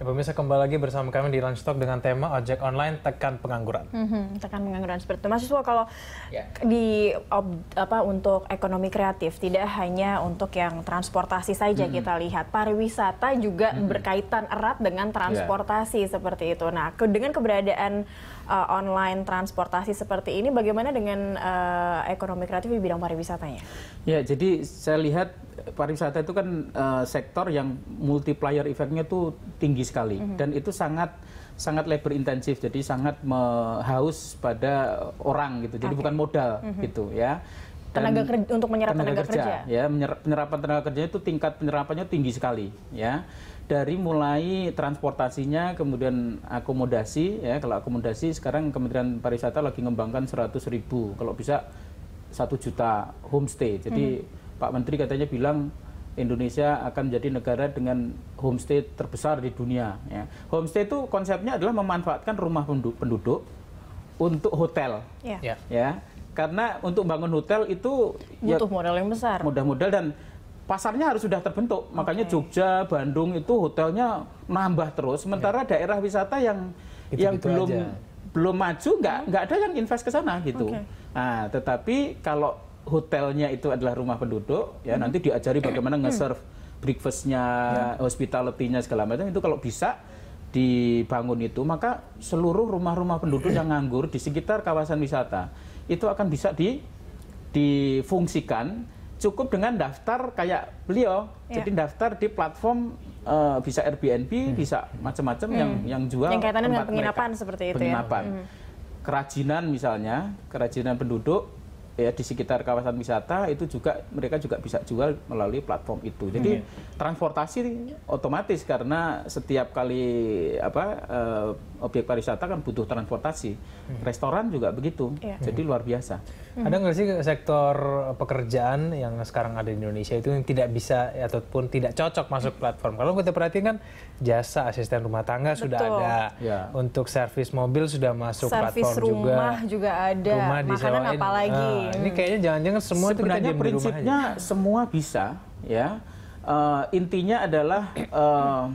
Ya, pemirsa kembali lagi bersama kami di Lunch Talk dengan tema ojek online tekan pengangguran. Mm-hmm, tekan pengangguran seperti itu. Mahasiswa kalau yeah. di ob, apa untuk ekonomi kreatif tidak hanya untuk yang transportasi saja mm-hmm. kita lihat, pariwisata juga mm-hmm. berkaitan erat dengan ya. transportasi yeah. seperti itu. Nah, ke, dengan keberadaan uh, online transportasi seperti ini, bagaimana dengan uh, ekonomi kreatif di bidang pariwisatanya? Ya, yeah, jadi saya lihat pariwisata itu kan uh, sektor yang multiplier efeknya tuh tinggi sekali mm -hmm. dan itu sangat sangat labor intensif jadi sangat haus pada orang gitu jadi okay. bukan modal mm -hmm. gitu ya dan tenaga kerja untuk menyerap tenaga, tenaga kerja, kerja ya penyerapan tenaga kerjanya itu tingkat penyerapannya tinggi sekali ya dari mulai transportasinya kemudian akomodasi ya kalau akomodasi sekarang Kementerian Pariwisata lagi mengembangkan seratus ribu kalau bisa satu juta homestay jadi mm -hmm Pak Menteri katanya bilang Indonesia akan menjadi negara dengan homestay terbesar di dunia. Ya. Homestay itu konsepnya adalah memanfaatkan rumah penduduk untuk hotel. Ya. ya. Karena untuk bangun hotel itu ya butuh ya, modal yang besar. Mudah modal dan pasarnya harus sudah terbentuk. Okay. Makanya Jogja, Bandung itu hotelnya nambah terus. Sementara ya. daerah wisata yang gitu yang belum aja. belum maju nggak hmm. nggak ada yang invest ke sana gitu. Okay. Nah, tetapi kalau hotelnya itu adalah rumah penduduk ya hmm. nanti diajari mm-hmm. bagaimana mm-hmm. nge-serve breakfastnya ya. hospitality-nya segala macam itu kalau bisa dibangun itu maka seluruh rumah-rumah penduduk yang nganggur di sekitar kawasan wisata itu akan bisa di difungsikan cukup dengan daftar kayak beliau ya. jadi daftar di platform uh, bisa Airbnb hmm. bisa macam-macam hmm. yang yang jual yang kaitannya dengan penginapan mereka. seperti itu ya. penginapan ya? hmm. kerajinan misalnya kerajinan penduduk ya di sekitar kawasan wisata itu juga mereka juga bisa jual melalui platform itu. Jadi hmm. transportasi otomatis karena setiap kali apa uh, objek pariwisata kan butuh transportasi. Hmm. Restoran juga begitu. Iya. Jadi luar biasa. Hmm. Ada nggak sih sektor pekerjaan yang sekarang ada di Indonesia itu yang tidak bisa ataupun tidak cocok masuk platform? Kalau kita perhatikan kan jasa asisten rumah tangga Betul. sudah ada. Ya. Untuk servis mobil sudah masuk service platform juga. Servis rumah juga ada. Rumah Makanan apalagi. Ah, Nah, Ini kayaknya jangan-jangan semua Sebenarnya itu prinsipnya semua bisa ya. Uh, intinya adalah uh,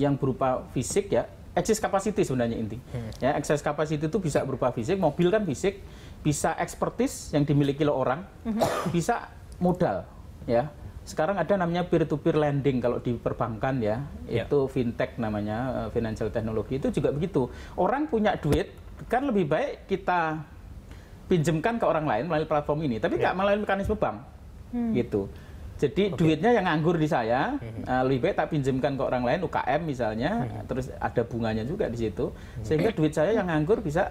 yang berupa fisik ya, excess capacity sebenarnya inti. Hmm. Ya, excess capacity itu bisa berupa fisik, mobil kan fisik, bisa expertise yang dimiliki oleh orang, hmm. bisa modal ya. Sekarang ada namanya peer to peer lending kalau di perbankan ya, yeah. itu fintech namanya, eh, financial technology itu juga begitu. Orang punya duit, kan lebih baik kita pinjemkan ke orang lain melalui platform ini, tapi nggak yeah. melalui mekanisme bank, hmm. gitu. Jadi okay. duitnya yang nganggur di saya, hmm. uh, lebih baik tak pinjemkan ke orang lain UKM misalnya, hmm. terus ada bunganya juga di situ, hmm. sehingga duit saya yang nganggur bisa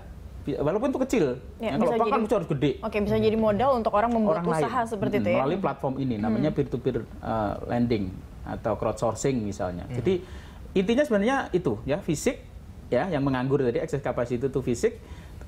walaupun itu kecil. Ya, kalau bank kan harus gede. Oke, okay, bisa jadi modal untuk orang membuat orang usaha lain. seperti itu ya. Hmm, melalui platform ini hmm. namanya peer to peer uh, lending atau crowdsourcing misalnya. Hmm. Jadi intinya sebenarnya itu ya, fisik ya yang menganggur tadi excess capacity itu fisik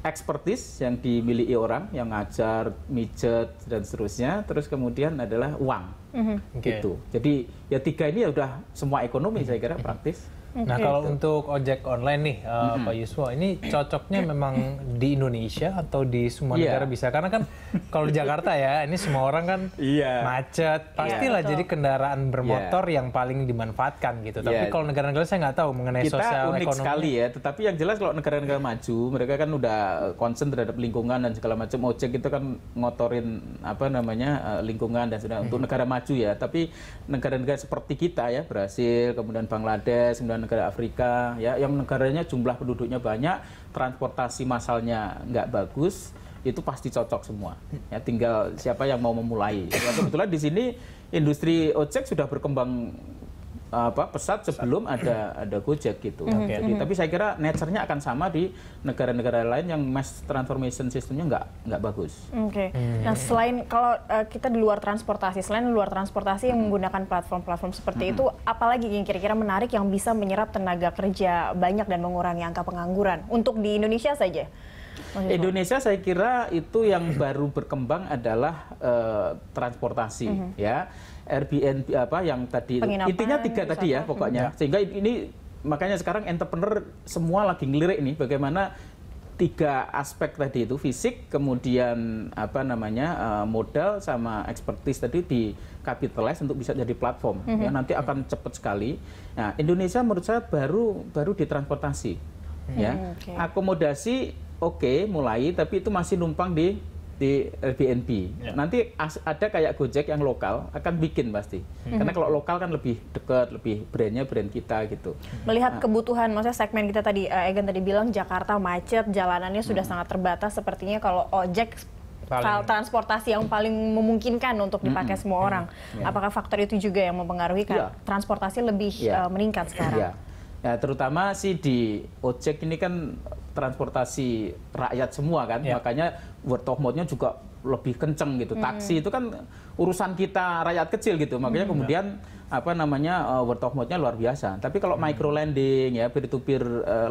expertise yang dimiliki orang yang ngajar, mijet dan seterusnya, terus kemudian adalah uang, mm-hmm. gitu. Jadi ya tiga ini ya udah semua ekonomi mm-hmm. saya kira mhm. praktis. Mm-hmm Okay. Nah kalau untuk ojek online nih uh, mm -hmm. Pak Yuswo, ini cocoknya memang di Indonesia atau di semua yeah. negara bisa? Karena kan kalau di Jakarta ya, ini semua orang kan yeah. macet, iya, pastilah yeah, jadi kendaraan bermotor yeah. yang paling dimanfaatkan gitu. Tapi yeah. kalau negara-negara saya nggak tahu mengenai Kita sosial unik sekali ya, tetapi yang jelas kalau negara-negara maju, mereka kan udah concern terhadap lingkungan dan segala macam. Ojek itu kan ngotorin apa namanya eh, lingkungan dan sudah untuk negara maju ya. Tapi negara-negara seperti kita ya, Brasil, kemudian Bangladesh, kemudian negara-negara Afrika ya yang negaranya jumlah penduduknya banyak, transportasi masalnya nggak bagus, itu pasti cocok semua. Ya tinggal siapa yang mau memulai. Ya, kebetulan di sini industri ojek sudah berkembang apa pesat sebelum ada ada Gojek gitu. Okay. Mhm, Jadi mhm. tapi saya kira nature-nya akan sama di negara-negara lain yang mass transformation sistemnya nggak nggak bagus. Oke. Okay. Iya, iya, hmm. Nah iya. selain kalau uh, kita di luar transportasi, selain luar transportasi yang hmm. menggunakan platform-platform seperti hmm. itu, apalagi yang kira-kira menarik yang bisa menyerap tenaga kerja banyak dan mengurangi angka pengangguran untuk di Indonesia saja. Indonesia saya kira itu yang baru berkembang adalah uh, transportasi mm -hmm. ya Airbnb apa yang tadi Penginapan, intinya tiga tadi ya pokoknya hmm. sehingga ini makanya sekarang entrepreneur semua lagi ngelirik nih bagaimana tiga aspek tadi itu fisik kemudian apa namanya uh, modal sama expertise tadi di capitalize untuk bisa jadi platform mm -hmm. ya mhm. nanti akan cepat sekali nah Indonesia menurut saya baru baru di transportasi -hmm. ya okay. akomodasi oke okay, mulai tapi itu masih numpang di di Airbnb. Eh, yeah. Nanti ada kayak Gojek yang lokal akan bikin pasti. Mm-hmm. Karena kalau lokal kan lebih dekat, lebih brandnya brand kita gitu. Melihat nah. kebutuhan, maksudnya segmen kita tadi, uh, Egan tadi bilang Jakarta macet, jalanannya sudah hmm. sangat terbatas. Sepertinya kalau ojek paling... transportasi yang paling memungkinkan untuk dipakai mm-hmm. semua hmm. orang. Mm-hmm. Apakah faktor itu juga yang mempengaruhi yeah. transportasi lebih yeah. Ya. Uh, meningkat sekarang? Yeah. Ya, terutama sih di ojek ini kan transportasi rakyat semua kan yeah. makanya word of mouth-nya juga lebih kenceng gitu hmm. taksi itu kan urusan kita rakyat kecil gitu makanya mm. kemudian apa namanya uh, word of mouth-nya luar biasa tapi kalau mm. micro lending ya peer to peer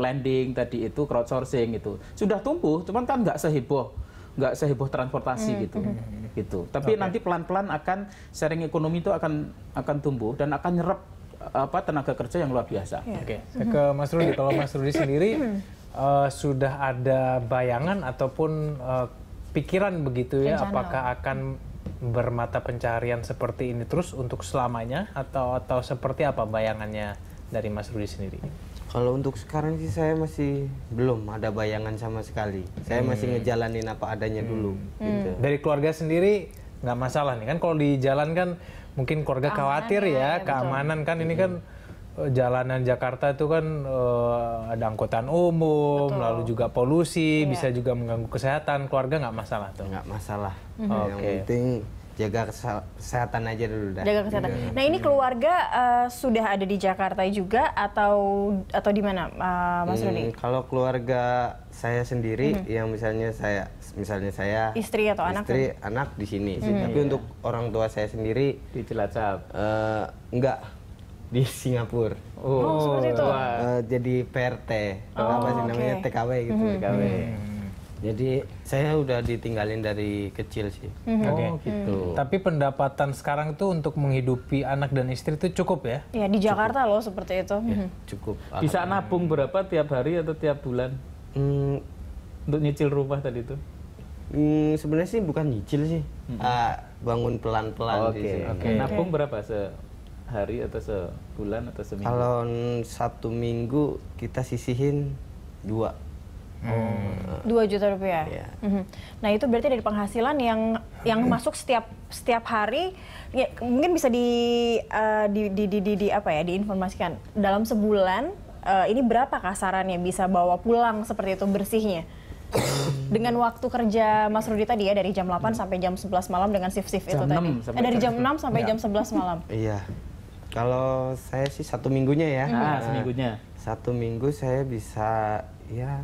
lending tadi itu crowdsourcing itu sudah tumbuh cuman kan nggak seheboh nggak seheboh transportasi mm. gitu mm. gitu tapi okay. nanti pelan-pelan akan sharing ekonomi itu akan akan tumbuh dan akan nyerap apa tenaga kerja yang luar biasa. Ya. Oke, okay. Hmm. ke Mas Rudi. Kalau Mas Rudi sendiri hmm uh, sudah ada bayangan ataupun uh, pikiran begitu ya Rencana. apakah akan bermata pencarian seperti ini terus untuk selamanya atau atau seperti apa bayangannya dari Mas Rudi sendiri? Kalau untuk sekarang sih saya masih belum ada bayangan sama sekali. Saya hmm. masih ngejalanin apa adanya hmm. dulu. Hmm. Gitu. Hmm. Dari keluarga sendiri nggak masalah nih kan kalau di jalan kan mungkin keluarga keamanan khawatir ya, ya, ya keamanan betul. kan ini kan hmm. kan jalanan Jakarta itu kan uh, ada angkutan umum, Betul. lalu juga polusi, yeah. bisa juga mengganggu kesehatan keluarga nggak masalah tuh. Nggak masalah. Mm-hmm. Okay. Yang penting jaga kesehatan aja dulu dah. Jaga kesehatan. Jaga. Iya. Nah ini iya. keluarga uh, sudah ada di Jakarta juga atau atau di mana, uh, Mas Rudi? Hmm, kalau keluarga saya sendiri, mm hmm. yang misalnya saya misalnya saya istri atau anak, istri kan? anak di sini. Mm hmm. Tapi iya. untuk orang tua saya sendiri di Cilacap, uh, enggak di Singapura. Oh, oh itu. Uh, jadi PRT, oh, apa sih namanya TKW gitu. Mm -hmm. TKW. Hmm. Jadi saya udah ditinggalin dari kecil sih. Mm-hmm. Oh okay. gitu. Mm. Tapi pendapatan sekarang tuh untuk menghidupi anak dan istri itu cukup ya? Iya, di Jakarta cukup. loh seperti itu. Ya, mm-hmm. cukup. Bisa nabung berapa tiap hari atau tiap bulan? Mm. Untuk nyicil rumah tadi itu? Mm, Sebenarnya sih bukan nyicil sih. Mm-hmm. Uh, bangun pelan-pelan. Oh, oke. okay. Sih. Okay. Nabung berapa se hari atau sebulan atau seminggu? Kalau satu minggu kita sisihin dua. Oh. Hmm. 2 juta rupiah. Yeah. Mm -hmm. Nah itu berarti dari penghasilan yang yang masuk setiap setiap hari ya, mungkin bisa di, uh, di, di, di, di di apa ya diinformasikan dalam sebulan uh, ini berapa kasarannya bisa bawa pulang seperti itu bersihnya dengan waktu kerja Mas Rudi tadi ya dari jam 8 hmm. sampai jam 11 malam dengan shift shift itu tadi. Eh, dari jam 6 sampai ya. jam 11 malam. Iya. Kalau saya sih satu minggunya ya. Mm. nah, seminggunya. Satu minggu saya bisa ya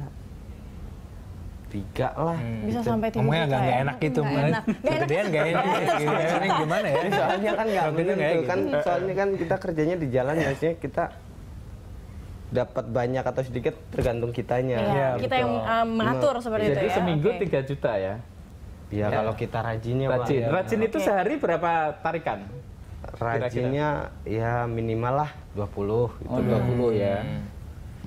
tiga lah. Hmm. Bisa gitu. sampai tiga. Ngomongnya agak nggak ya? enak gitu. Gak enak. Kegedean nggak enak. Ini gimana ya? Soalnya kan nggak menentu gitu gitu. kan. Gitu. Soalnya kan kita kerjanya di jalan Maksudnya kita dapat banyak atau sedikit tergantung kitanya. Iya, ya, kita betul. yang eh, um, mengatur seperti jadi itu. Jadi ya. seminggu okay. 3 juta ya. Ya, ya. kalau kita rajinnya rajin. ya. Rajin itu okay. sehari berapa tarikan? Rajinnya Kira-kira. ya minimal lah 20 gitu. Oh, 20 iya. ya. Hmm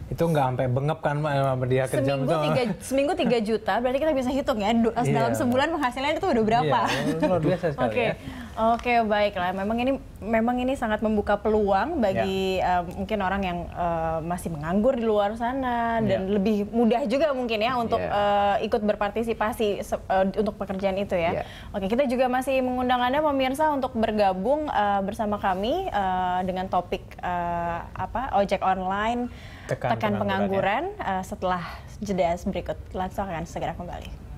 itu nggak sampai bengep kan eh, dia kerja seminggu tiga, seminggu 3 juta berarti kita bisa hitung ya iya. dalam yeah. sebulan penghasilannya itu udah berapa yeah, luar biasa sekali okay. ya Oke, baiklah. Memang ini memang ini sangat membuka peluang bagi yeah. Ya. uh, mungkin orang yang uh, masih menganggur di luar sana yeah. dan ya. lebih mudah juga mungkin ya untuk yeah. Ya. uh, ikut berpartisipasi uh, untuk pekerjaan itu ya. Yeah. Oke, kita juga masih mengundang Anda pemirsa untuk bergabung uh, bersama kami uh, dengan topik uh, apa? ojek online tekan, tekan pengangguran, pengangguran ya. uh, setelah jeda berikut. Langsung akan segera kembali.